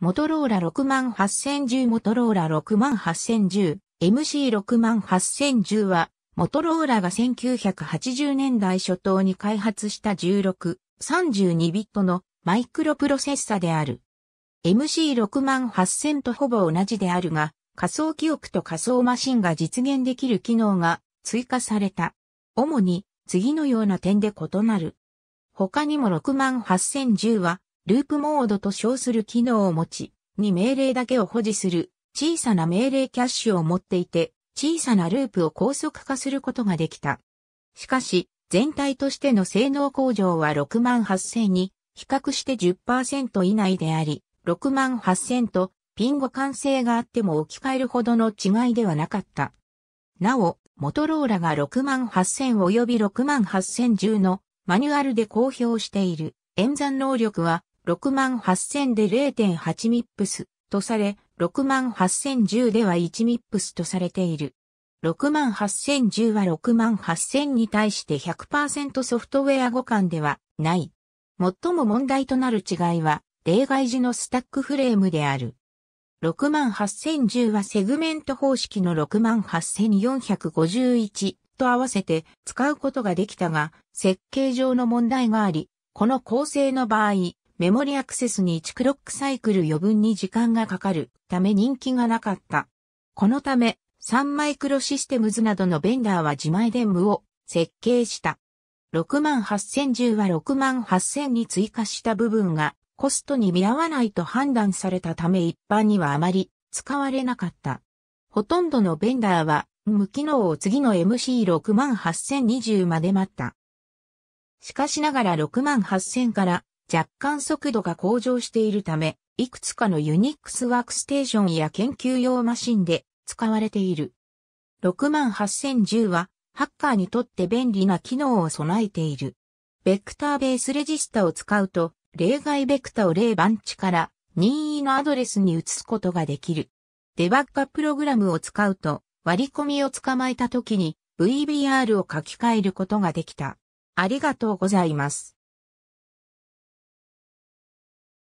モトローラ68010モトローラ 68010MC68010 は、モトローラが1980年代初頭に開発した16、32ビットのマイクロプロセッサである。MC68000 とほぼ同じであるが、仮想記憶と仮想マシンが実現できる機能が追加された。主に次のような点で異なる。他にも68010はループモードと称する機能を持ち、に命令だけを保持する小さな命令キャッシュを持っていて、小さなループを高速化することができた。しかし、全体としての性能向上は6万8000に比較して10%以内であり、6万8000とピン互換性があっても置き換えるほどの違いではなかった。なお、モトローラが6万8000及び6万8010のマニュアルで公表している演算能力は6万8000で0.8ミップスとされ、6万8010では1ミップスとされている。6万8010は6万8000に対して100%ソフトウェア互換ではない。最も問題となる違いは、例外時のスタックフレームである。6万8010はセグメント方式の6万8451と合わせて使うことができたが、設計上の問題があり、この構成の場合、メモリアクセスに1クロックサイクル余分に時間がかかるため人気がなかった。このため、3マイクロシステムズなどのベンダーは自前電無を設計した。68010は68000に追加した部分がコストに見合わないと判断されたため一般にはあまり使われなかった。ほとんどのベンダーは無機能を次の MC68020 まで待った。しかしながら68000から若干速度が向上しているため、いくつかのユニックスワークステーションや研究用マシンで使われている。68010は、ハッカーにとって便利な機能を備えている。ベクターベースレジスタを使うと、例外ベクタを例番地から任意のアドレスに移すことができる。デバッカプログラムを使うと、割り込みを捕まえた時に VBR を書き換えることができた。ありがとうございます。